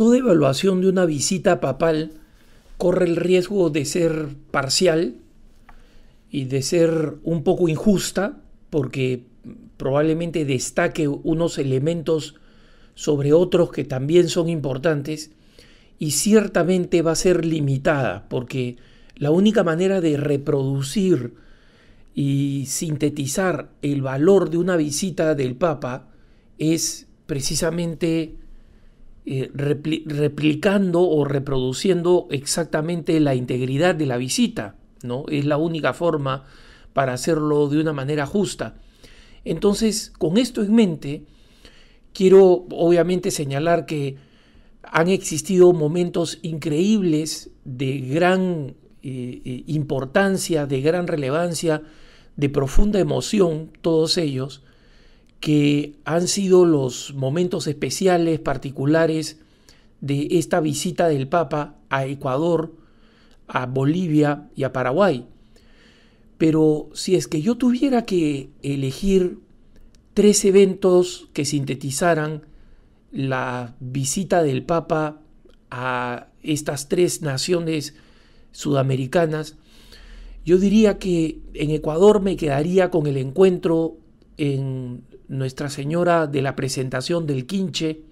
toda evaluación de una visita papal corre el riesgo de ser parcial y de ser un poco injusta porque probablemente destaque unos elementos sobre otros que también son importantes y ciertamente va a ser limitada porque la única manera de reproducir y sintetizar el valor de una visita del Papa es precisamente eh, replicando o reproduciendo exactamente la integridad de la visita, ¿no? Es la única forma para hacerlo de una manera justa. Entonces, con esto en mente, quiero obviamente señalar que han existido momentos increíbles de gran eh, eh, importancia, de gran relevancia, de profunda emoción, todos ellos, que han sido los momentos especiales, particulares de esta visita del Papa a Ecuador, a Bolivia y a Paraguay. Pero si es que yo tuviera que elegir tres eventos que sintetizaran la visita del Papa a estas tres naciones sudamericanas, yo diría que en Ecuador me quedaría con el encuentro en nuestra Señora de la Presentación del Quinche,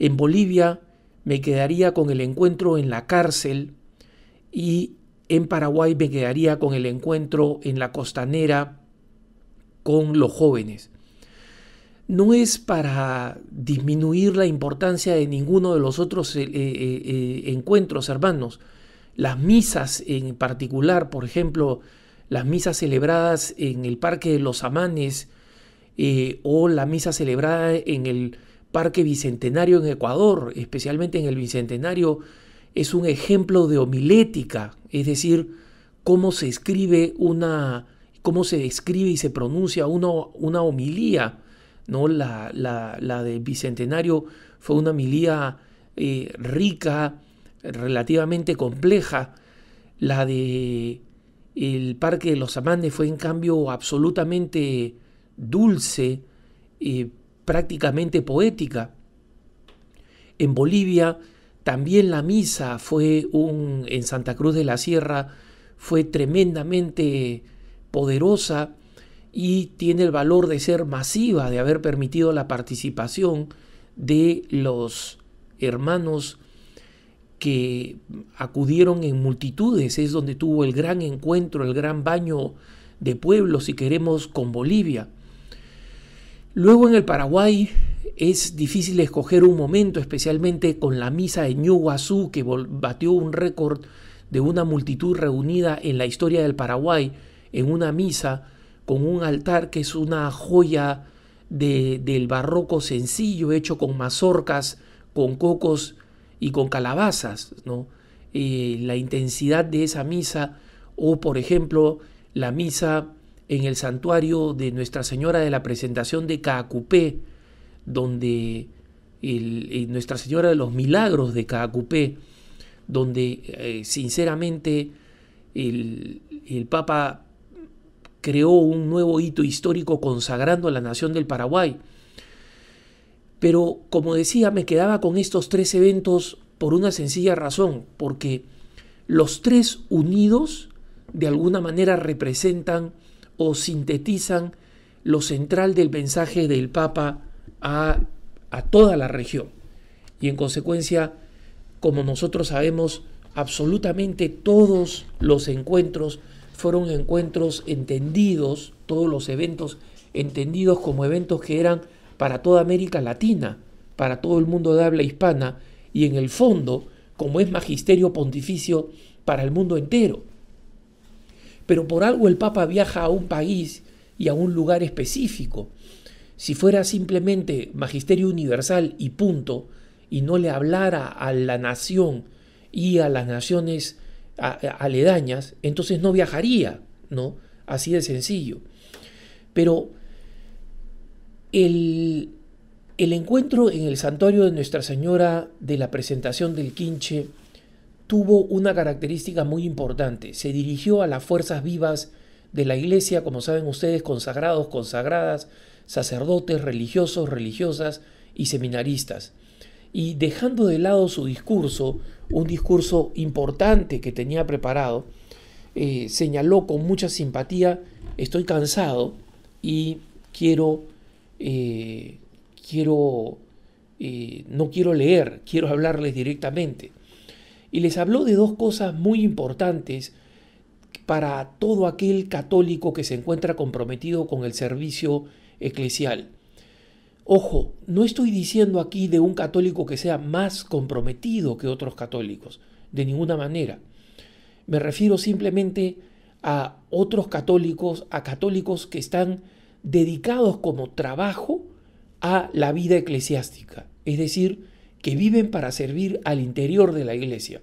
en Bolivia me quedaría con el encuentro en la cárcel y en Paraguay me quedaría con el encuentro en la costanera con los jóvenes. No es para disminuir la importancia de ninguno de los otros eh, eh, eh, encuentros, hermanos. Las misas en particular, por ejemplo, las misas celebradas en el Parque de los Amanes, eh, o la misa celebrada en el Parque Bicentenario en Ecuador, especialmente en el Bicentenario, es un ejemplo de homilética, es decir, cómo se escribe una, cómo se y se pronuncia una, una homilía, ¿no? La, la, del Bicentenario fue una homilía eh, rica, relativamente compleja, la de el Parque de los Amandes fue en cambio absolutamente dulce, y eh, prácticamente poética. En Bolivia también la misa fue un, en Santa Cruz de la Sierra, fue tremendamente poderosa y tiene el valor de ser masiva, de haber permitido la participación de los hermanos que acudieron en multitudes, es donde tuvo el gran encuentro, el gran baño de pueblos, si queremos, con Bolivia. Luego en el Paraguay es difícil escoger un momento, especialmente con la misa de Ñu que batió un récord de una multitud reunida en la historia del Paraguay en una misa con un altar que es una joya de, del barroco sencillo, hecho con mazorcas, con cocos y con calabazas. ¿no? Eh, la intensidad de esa misa, o por ejemplo, la misa en el santuario de Nuestra Señora de la Presentación de Caacupé, donde eh, Nuestra Señora de los Milagros de Caacupé, donde eh, sinceramente el, el Papa creó un nuevo hito histórico consagrando a la nación del Paraguay. Pero como decía, me quedaba con estos tres eventos por una sencilla razón, porque los tres unidos de alguna manera representan o sintetizan lo central del mensaje del Papa a, a toda la región. Y en consecuencia, como nosotros sabemos, absolutamente todos los encuentros fueron encuentros entendidos, todos los eventos entendidos como eventos que eran para toda América Latina, para todo el mundo de habla hispana y en el fondo, como es magisterio pontificio, para el mundo entero. Pero por algo el Papa viaja a un país y a un lugar específico. Si fuera simplemente magisterio universal y punto, y no le hablara a la nación y a las naciones aledañas, entonces no viajaría, ¿no? Así de sencillo. Pero el, el encuentro en el santuario de Nuestra Señora de la presentación del Quinche tuvo una característica muy importante. Se dirigió a las fuerzas vivas de la iglesia, como saben ustedes, consagrados, consagradas, sacerdotes, religiosos, religiosas y seminaristas. Y dejando de lado su discurso, un discurso importante que tenía preparado, eh, señaló con mucha simpatía, estoy cansado y quiero, eh, quiero, eh, no quiero leer, quiero hablarles directamente y les habló de dos cosas muy importantes para todo aquel católico que se encuentra comprometido con el servicio eclesial. Ojo, no estoy diciendo aquí de un católico que sea más comprometido que otros católicos, de ninguna manera. Me refiero simplemente a otros católicos, a católicos que están dedicados como trabajo a la vida eclesiástica, es decir, que viven para servir al interior de la iglesia.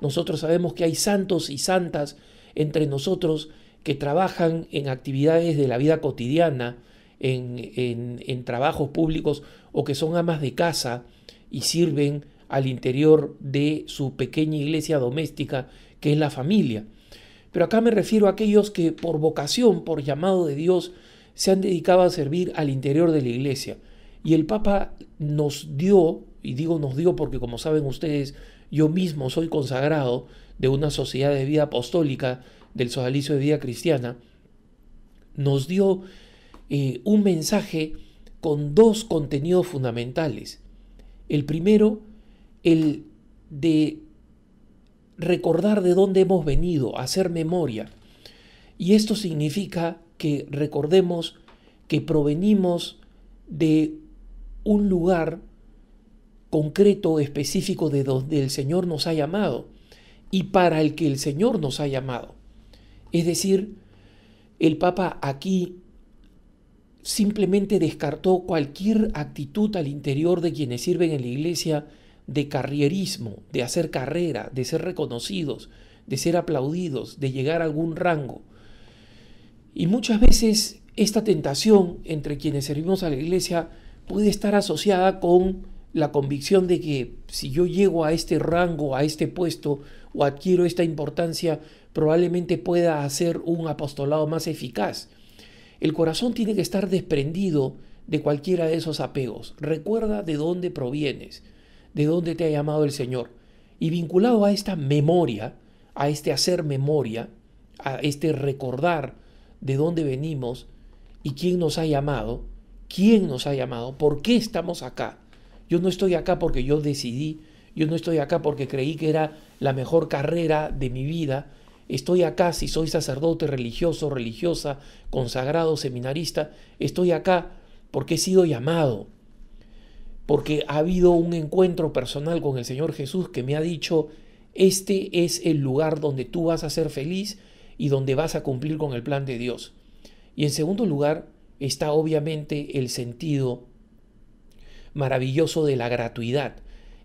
Nosotros sabemos que hay santos y santas entre nosotros que trabajan en actividades de la vida cotidiana, en, trabajos públicos o que son amas de casa y sirven al interior de su pequeña iglesia doméstica que es la familia. Pero acá me refiero a aquellos que por vocación, por llamado de Dios, se han dedicado a servir al interior de la iglesia. Y el Papa nos dio y digo nos dio porque como saben ustedes, yo mismo soy consagrado de una sociedad de vida apostólica, del sodalicio de vida cristiana, nos dio eh, un mensaje con dos contenidos fundamentales. El primero, el de recordar de dónde hemos venido, hacer memoria. Y esto significa que recordemos que provenimos de un lugar concreto, específico de donde el Señor nos ha llamado y para el que el Señor nos ha llamado. Es decir, el Papa aquí simplemente descartó cualquier actitud al interior de quienes sirven en la iglesia de carrierismo, de hacer carrera, de ser reconocidos, de ser aplaudidos, de llegar a algún rango. Y muchas veces esta tentación entre quienes servimos a la iglesia puede estar asociada con la convicción de que si yo llego a este rango, a este puesto o adquiero esta importancia, probablemente pueda hacer un apostolado más eficaz. El corazón tiene que estar desprendido de cualquiera de esos apegos. Recuerda de dónde provienes, de dónde te ha llamado el Señor. Y vinculado a esta memoria, a este hacer memoria, a este recordar de dónde venimos y quién nos ha llamado, quién nos ha llamado, por qué estamos acá yo no estoy acá porque yo decidí, yo no estoy acá porque creí que era la mejor carrera de mi vida. Estoy acá si soy sacerdote religioso, religiosa, consagrado, seminarista. Estoy acá porque he sido llamado, porque ha habido un encuentro personal con el Señor Jesús que me ha dicho, este es el lugar donde tú vas a ser feliz y donde vas a cumplir con el plan de Dios. Y en segundo lugar está obviamente el sentido maravilloso de la gratuidad.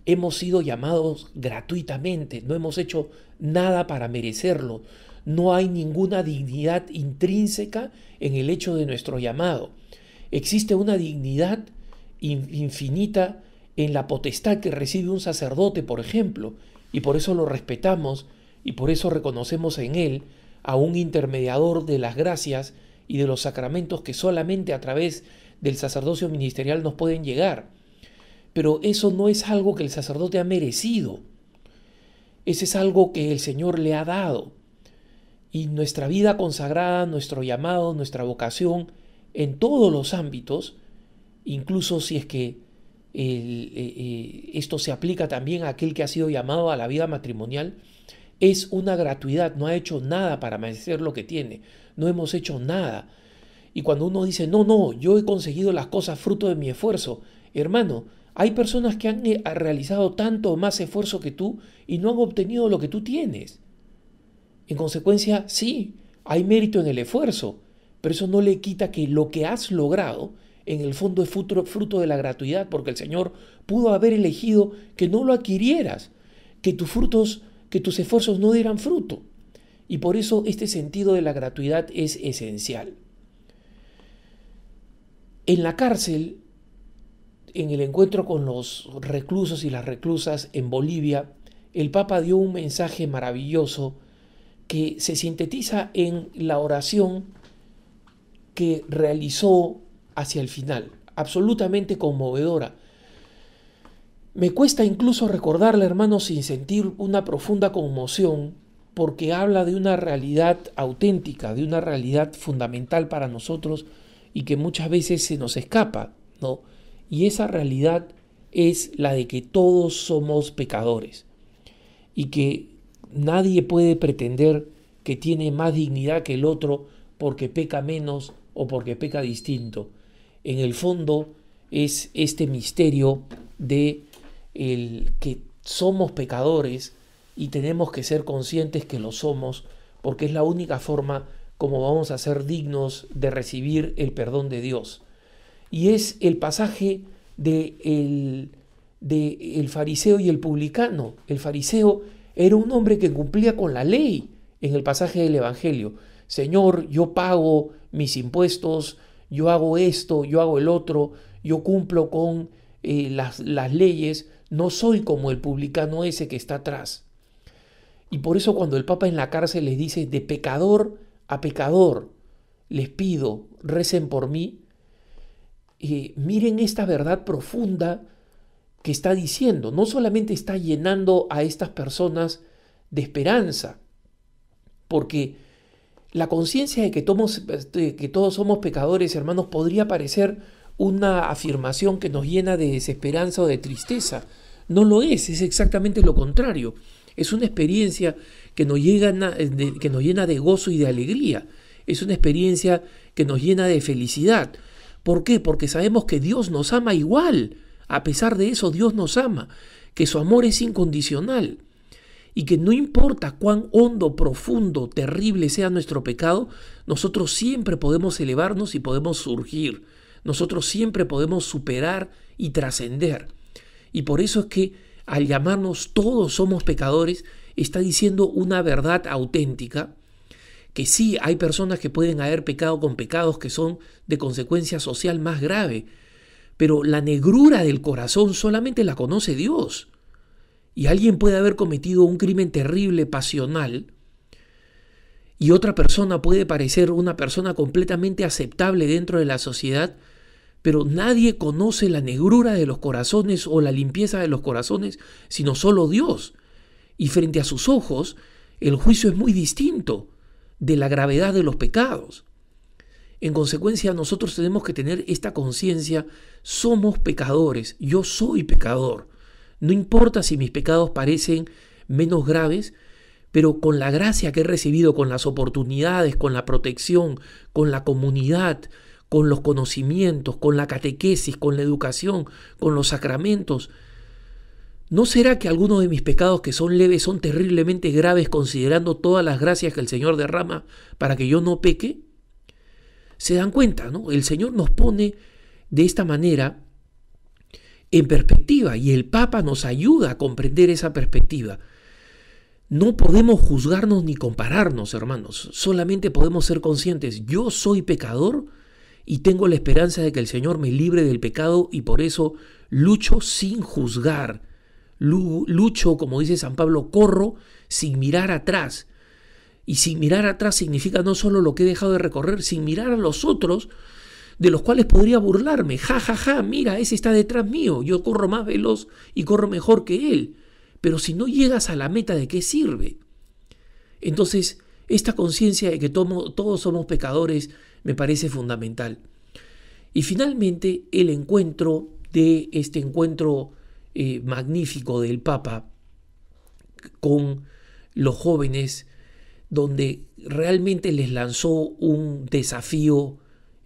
Hemos sido llamados gratuitamente, no hemos hecho nada para merecerlo. No hay ninguna dignidad intrínseca en el hecho de nuestro llamado. Existe una dignidad infinita en la potestad que recibe un sacerdote, por ejemplo, y por eso lo respetamos y por eso reconocemos en él a un intermediador de las gracias y de los sacramentos que solamente a través del sacerdocio ministerial nos pueden llegar pero eso no es algo que el sacerdote ha merecido. Ese es algo que el Señor le ha dado. Y nuestra vida consagrada, nuestro llamado, nuestra vocación, en todos los ámbitos, incluso si es que eh, eh, esto se aplica también a aquel que ha sido llamado a la vida matrimonial, es una gratuidad, no ha hecho nada para merecer lo que tiene, no hemos hecho nada. Y cuando uno dice, no, no, yo he conseguido las cosas fruto de mi esfuerzo, hermano, hay personas que han eh, realizado tanto o más esfuerzo que tú y no han obtenido lo que tú tienes. En consecuencia, sí, hay mérito en el esfuerzo, pero eso no le quita que lo que has logrado en el fondo es fruto, de la gratuidad, porque el Señor pudo haber elegido que no lo adquirieras, que tus frutos, que tus esfuerzos no dieran fruto. Y por eso este sentido de la gratuidad es esencial. En la cárcel, en el encuentro con los reclusos y las reclusas en Bolivia, el Papa dio un mensaje maravilloso que se sintetiza en la oración que realizó hacia el final, absolutamente conmovedora. Me cuesta incluso recordarla, hermano, sin sentir una profunda conmoción, porque habla de una realidad auténtica, de una realidad fundamental para nosotros y que muchas veces se nos escapa, ¿no? Y esa realidad es la de que todos somos pecadores y que nadie puede pretender que tiene más dignidad que el otro porque peca menos o porque peca distinto. En el fondo es este misterio de el que somos pecadores y tenemos que ser conscientes que lo somos porque es la única forma como vamos a ser dignos de recibir el perdón de Dios y es el pasaje del el de el fariseo y el publicano. El fariseo era un hombre que cumplía con la ley en el pasaje del Evangelio. Señor, yo pago mis impuestos, yo hago esto, yo hago el otro, yo cumplo con eh, las, las leyes, no soy como el publicano ese que está atrás. Y por eso cuando el Papa en la cárcel les dice, de pecador a pecador, les pido, recen por mí, miren esta verdad profunda que está diciendo. No solamente está llenando a estas personas de esperanza, porque la conciencia de que, todos somos pecadores, hermanos, podría parecer una afirmación que nos llena de desesperanza o de tristeza. No lo es, es exactamente lo contrario. Es una experiencia que nos, llena, eh, que nos llena de gozo y de alegría. Es una experiencia que nos llena de felicidad. ¿Por qué? Porque sabemos que Dios nos ama igual. A pesar de eso, Dios nos ama, que su amor es incondicional y que no importa cuán hondo, profundo, terrible sea nuestro pecado, nosotros siempre podemos elevarnos y podemos surgir. Nosotros siempre podemos superar y trascender. Y por eso es que al llamarnos todos somos pecadores, está diciendo una verdad auténtica que sí hay personas que pueden haber pecado con pecados que son de consecuencia social más grave, pero la negrura del corazón solamente la conoce Dios. Y alguien puede haber cometido un crimen terrible, pasional, y otra persona puede parecer una persona completamente aceptable dentro de la sociedad, pero nadie conoce la negrura de los corazones o la limpieza de los corazones, sino solo Dios. Y frente a sus ojos, el juicio es muy distinto de la gravedad de los pecados. En consecuencia, nosotros tenemos que tener esta conciencia, somos pecadores, yo soy pecador. No importa si mis pecados parecen menos graves, pero con la gracia que he recibido, con las oportunidades, con la protección, con la comunidad, con los conocimientos, con la catequesis, con la educación, con los sacramentos, ¿No será que algunos de mis pecados que son leves son terriblemente graves considerando todas las gracias que el Señor derrama para que yo no peque? Se dan cuenta, ¿no? El Señor nos pone de esta manera en perspectiva y el Papa nos ayuda a comprender esa perspectiva. No podemos juzgarnos ni compararnos, hermanos, solamente podemos ser conscientes. Yo soy pecador y tengo la esperanza de que el Señor me libre del pecado y por eso lucho sin juzgar lucho, como dice San Pablo, corro sin mirar atrás. Y sin mirar atrás significa no solo lo que he dejado de recorrer, sin mirar a los otros, de los cuales podría burlarme. Ja, ja, ja, mira, ese está detrás mío, yo corro más veloz y corro mejor que él. Pero si no llegas a la meta, ¿de qué sirve? Entonces, esta conciencia de que todos somos pecadores me parece fundamental. Y finalmente, el encuentro de este encuentro eh, magnífico del Papa con los jóvenes, donde realmente les lanzó un desafío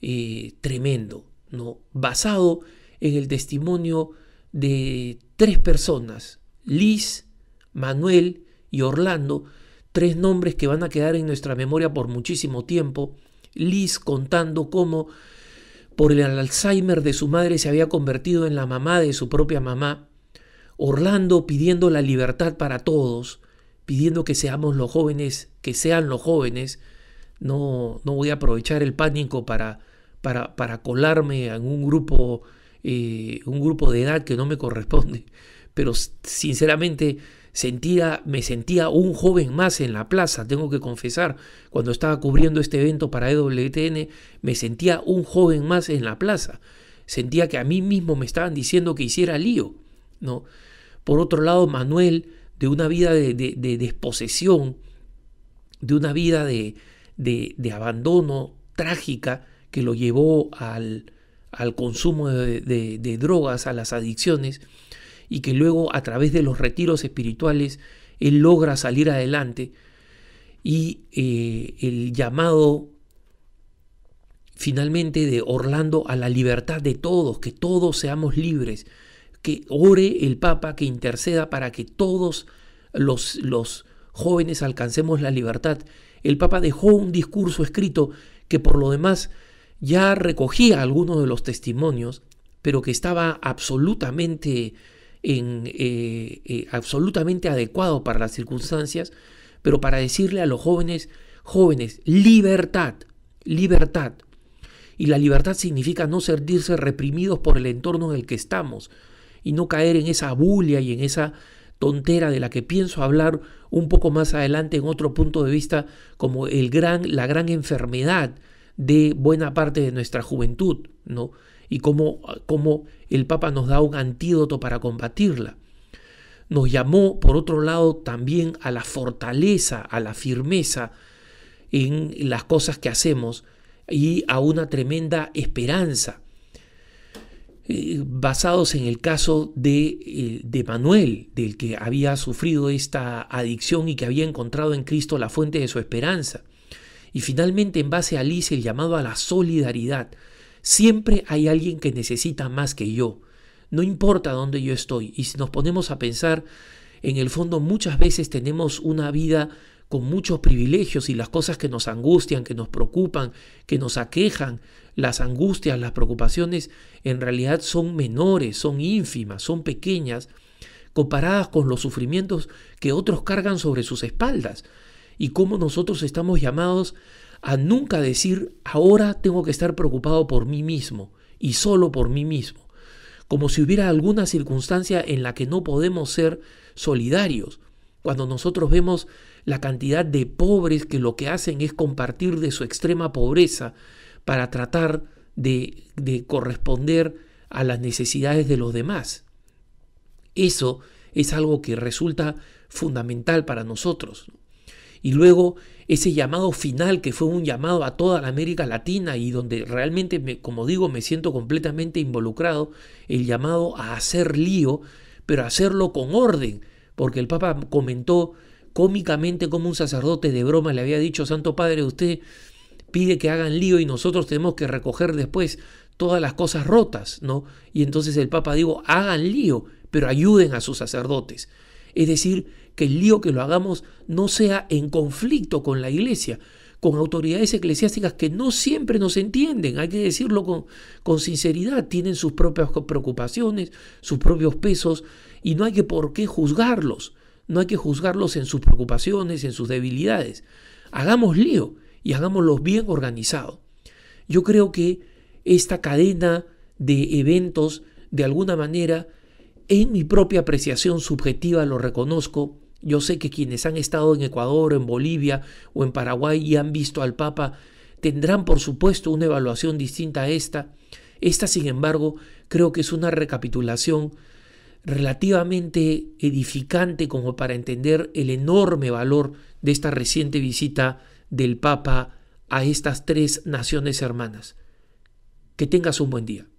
eh, tremendo, ¿no? basado en el testimonio de tres personas, Liz, Manuel y Orlando, tres nombres que van a quedar en nuestra memoria por muchísimo tiempo, Liz contando cómo por el Alzheimer de su madre se había convertido en la mamá de su propia mamá, Orlando pidiendo la libertad para todos, pidiendo que seamos los jóvenes, que sean los jóvenes. No, no voy a aprovechar el pánico para, para, para colarme en un grupo, eh, un grupo de edad que no me corresponde. Pero sinceramente sentía, me sentía un joven más en la plaza, tengo que confesar. Cuando estaba cubriendo este evento para EWTN, me sentía un joven más en la plaza. Sentía que a mí mismo me estaban diciendo que hiciera lío, ¿no? Por otro lado, Manuel, de una vida de, desposesión, de una vida de, abandono trágica que lo llevó al, consumo de drogas, a las adicciones, y que luego a través de los retiros espirituales él logra salir adelante y eh, el llamado finalmente de Orlando a la libertad de todos, que todos seamos libres, que ore el Papa, que interceda para que todos los, jóvenes alcancemos la libertad. El Papa dejó un discurso escrito que por lo demás ya recogía algunos de los testimonios, pero que estaba absolutamente, eh, eh, absolutamente adecuado para las circunstancias, pero para decirle a los jóvenes, jóvenes, libertad, libertad. Y la libertad significa no sentirse reprimidos por el entorno en el que estamos, y no caer en esa bulia y en esa tontera de la que pienso hablar un poco más adelante en otro punto de vista como el gran, la gran enfermedad de buena parte de nuestra juventud, ¿no? Y cómo, cómo el Papa nos da un antídoto para combatirla. Nos llamó, por otro lado, también a la fortaleza, a la firmeza en las cosas que hacemos y a una tremenda esperanza. Eh, basados en el caso de, eh, de, Manuel, del que había sufrido esta adicción y que había encontrado en Cristo la fuente de su esperanza. Y finalmente, en base a Alice, el llamado a la solidaridad. Siempre hay alguien que necesita más que yo. No importa dónde yo estoy. Y si nos ponemos a pensar, en el fondo muchas veces tenemos una vida con muchos privilegios y las cosas que nos angustian, que nos preocupan, que nos aquejan, las angustias, las preocupaciones en realidad son menores, son ínfimas, son pequeñas, comparadas con los sufrimientos que otros cargan sobre sus espaldas. Y cómo nosotros estamos llamados a nunca decir, ahora tengo que estar preocupado por mí mismo y solo por mí mismo. Como si hubiera alguna circunstancia en la que no podemos ser solidarios. Cuando nosotros vemos la cantidad de pobres que lo que hacen es compartir de su extrema pobreza para tratar de, de corresponder a las necesidades de los demás. Eso es algo que resulta fundamental para nosotros. Y luego ese llamado final que fue un llamado a toda la América Latina y donde realmente, me, como digo, me siento completamente involucrado, el llamado a hacer lío, pero hacerlo con orden, porque el Papa comentó cómicamente como un sacerdote de broma le había dicho, Santo Padre, usted pide que hagan lío y nosotros tenemos que recoger después todas las cosas rotas, ¿no? Y entonces el Papa digo hagan lío, pero ayuden a sus sacerdotes. Es decir, que el lío que lo hagamos no sea en conflicto con la iglesia, con autoridades eclesiásticas que no siempre nos entienden, hay que decirlo con, con, sinceridad, tienen sus propias preocupaciones, sus propios pesos, y no hay que por qué juzgarlos, no hay que juzgarlos en sus preocupaciones, en sus debilidades. Hagamos lío y hagámoslos bien organizados. Yo creo que esta cadena de eventos, de alguna manera, en mi propia apreciación subjetiva lo reconozco, yo sé que quienes han estado en Ecuador, en Bolivia o en Paraguay y han visto al Papa tendrán por supuesto una evaluación distinta a esta. Esta, sin embargo, creo que es una recapitulación relativamente edificante como para entender el enorme valor de esta reciente visita del Papa a estas tres naciones hermanas. Que tengas un buen día.